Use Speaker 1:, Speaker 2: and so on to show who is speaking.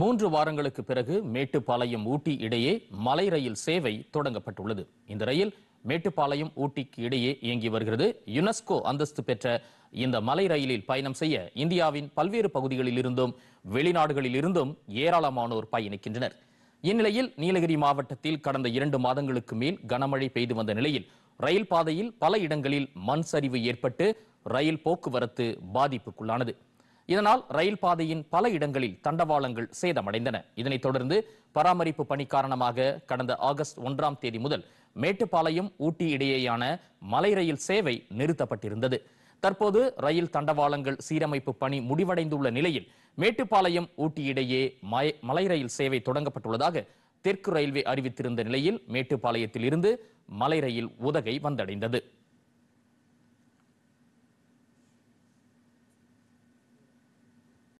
Speaker 1: மூன்று வாரங்களுக்கு பிறகு மேட்டுப்பாளையம் ஊட்டி இடையே மலை ரயில் சேவை தொடங்கப்பட்டுள்ளது இந்த ரயில் மேட்டுப்பாளையம் ஊட்டிக்கு இடையே இயங்கி வருகிறது யுனெஸ்கோ அந்தஸ்து பெற்ற இந்த மலை ரயிலில் பயணம் செய்ய இந்தியாவின் பல்வேறு பகுதிகளில் இருந்தும் வெளிநாடுகளில் இருந்தும் ஏராளமானோர் பயணிக்கின்றனர் இந்நிலையில் நீலகிரி மாவட்டத்தில் கடந்த இரண்டு மாதங்களுக்கு மேல் கனமழை பெய்து வந்த நிலையில் ரயில் பாதையில் பல இடங்களில் மண் சரிவு ஏற்பட்டு ரயில் போக்குவரத்து பாதிப்புக்குள்ளானது இதனால் ரயில் பாதையின் பல இடங்களில் தண்டவாளங்கள் சேதமடைந்தன இதனைத் தொடர்ந்து பராமரிப்பு பணி காரணமாக கடந்த ஆகஸ்ட் ஒன்றாம் தேதி முதல் மேட்டுப்பாளையம் ஊட்டி இடையேயான மலை ரயில் சேவை நிறுத்தப்பட்டிருந்தது தற்போது ரயில் தண்டவாளங்கள் சீரமைப்பு பணி முடிவடைந்துள்ள நிலையில் மேட்டுப்பாளையம் ஊட்டி இடையே மலை ரயில் சேவை தொடங்கப்பட்டுள்ளதாக தெற்கு ரயில்வே அறிவித்திருந்த நிலையில் மேட்டுப்பாளையத்தில் இருந்து மலை ரயில் உதகை வந்தடைந்தது